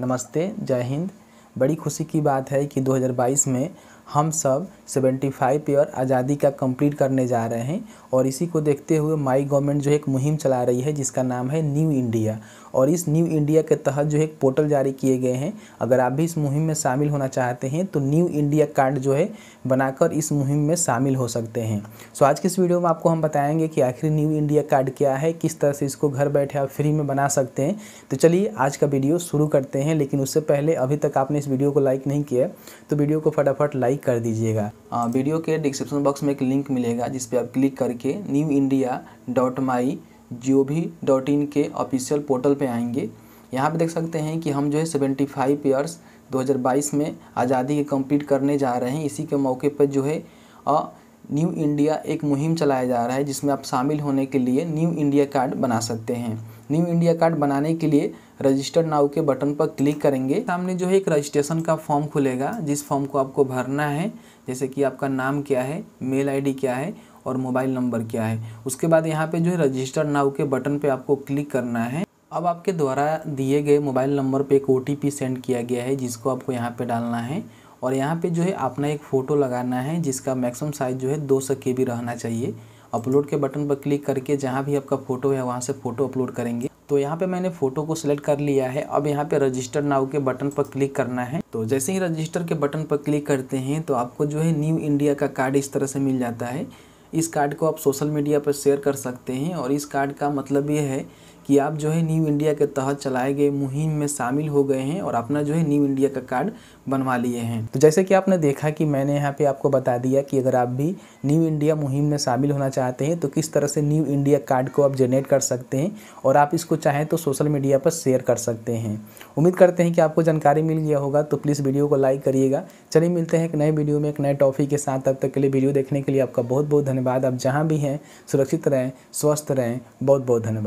नमस्ते जय हिंद बड़ी खुशी की बात है कि 2022 में हम सब 75 ईयर आज़ादी का कंप्लीट करने जा रहे हैं और इसी को देखते हुए माई गवर्नमेंट जो एक मुहिम चला रही है जिसका नाम है न्यू इंडिया और इस न्यू इंडिया के तहत जो है एक पोर्टल जारी किए गए हैं अगर आप भी इस मुहिम में शामिल होना चाहते हैं तो न्यू इंडिया कार्ड जो है बनाकर इस मुहिम में शामिल हो सकते हैं सो आज के इस वीडियो में आपको हम बताएँगे कि आखिर न्यू इंडिया कार्ड क्या है किस तरह से इसको घर बैठे आप फ्री में बना सकते हैं तो चलिए आज का वीडियो शुरू करते हैं लेकिन उससे पहले अभी तक आपने इस वीडियो को लाइक नहीं किया तो वीडियो को फटाफट लाइक अप्लाई कर दीजिएगा वीडियो के डिस्क्रिप्शन बॉक्स में एक लिंक मिलेगा जिस पर आप क्लिक करके new India dot my Jio भी डॉट इन के ऑफिशियल पोर्टल पे आएंगे यहाँ पे देख सकते हैं कि हम जो है सेवेंटी फाइव ईयर्स बाईस में आज़ादी के कंप्लीट करने जा रहे हैं इसी के मौके पर जो है न्यू इंडिया एक मुहिम चलाया जा रहा है जिसमें आप शामिल होने के लिए न्यू इंडिया कार्ड बना सकते हैं न्यू इंडिया कार्ड बनाने के लिए रजिस्टर नाउ के बटन पर क्लिक करेंगे सामने जो है एक रजिस्ट्रेशन का फॉर्म खुलेगा जिस फॉर्म को आपको भरना है जैसे कि आपका नाम क्या है मेल आईडी क्या है और मोबाइल नंबर क्या है उसके बाद यहाँ पे जो है रजिस्टर नाउ के बटन पे आपको क्लिक करना है अब आपके द्वारा दिए गए मोबाइल नंबर पे एक ओ सेंड किया गया है जिसको आपको यहाँ पे डालना है और यहाँ पे जो है अपना एक फ़ोटो लगाना है जिसका मैक्सिमम साइज़ जो है दो सौ के रहना चाहिए अपलोड के बटन पर क्लिक करके जहाँ भी आपका फ़ोटो है वहाँ से फ़ोटो अपलोड करेंगे तो यहाँ पे मैंने फ़ोटो को सिलेक्ट कर लिया है अब यहाँ पे रजिस्टर नाव के बटन पर क्लिक करना है तो जैसे ही रजिस्टर के बटन पर क्लिक करते हैं तो आपको जो है न्यू इंडिया का कार्ड इस तरह से मिल जाता है इस कार्ड को आप सोशल मीडिया पर शेयर कर सकते हैं और इस कार्ड का मतलब ये है कि आप जो है न्यू इंडिया के तहत चलाए गए मुहिम में शामिल हो गए हैं और अपना जो है न्यू इंडिया का कार्ड बनवा लिए हैं तो जैसे कि आपने देखा कि मैंने यहाँ पे आपको बता दिया कि अगर आप भी न्यू इंडिया मुहिम में शामिल होना चाहते हैं तो किस तरह से न्यू इंडिया कार्ड को आप जनरेट कर सकते हैं और आप इसको चाहें तो सोशल मीडिया पर शेयर कर सकते हैं उम्मीद करते हैं कि आपको जानकारी मिल गया होगा तो प्लीज़ वीडियो को लाइक करिएगा चलिए मिलते हैं एक नए वीडियो में एक नए टॉफी के साथ तब तक के लिए वीडियो देखने के लिए आपका बहुत बहुत धन्यवाद आप जहाँ भी हैं सुरक्षित रहें स्वस्थ रहें बहुत बहुत धन्यवाद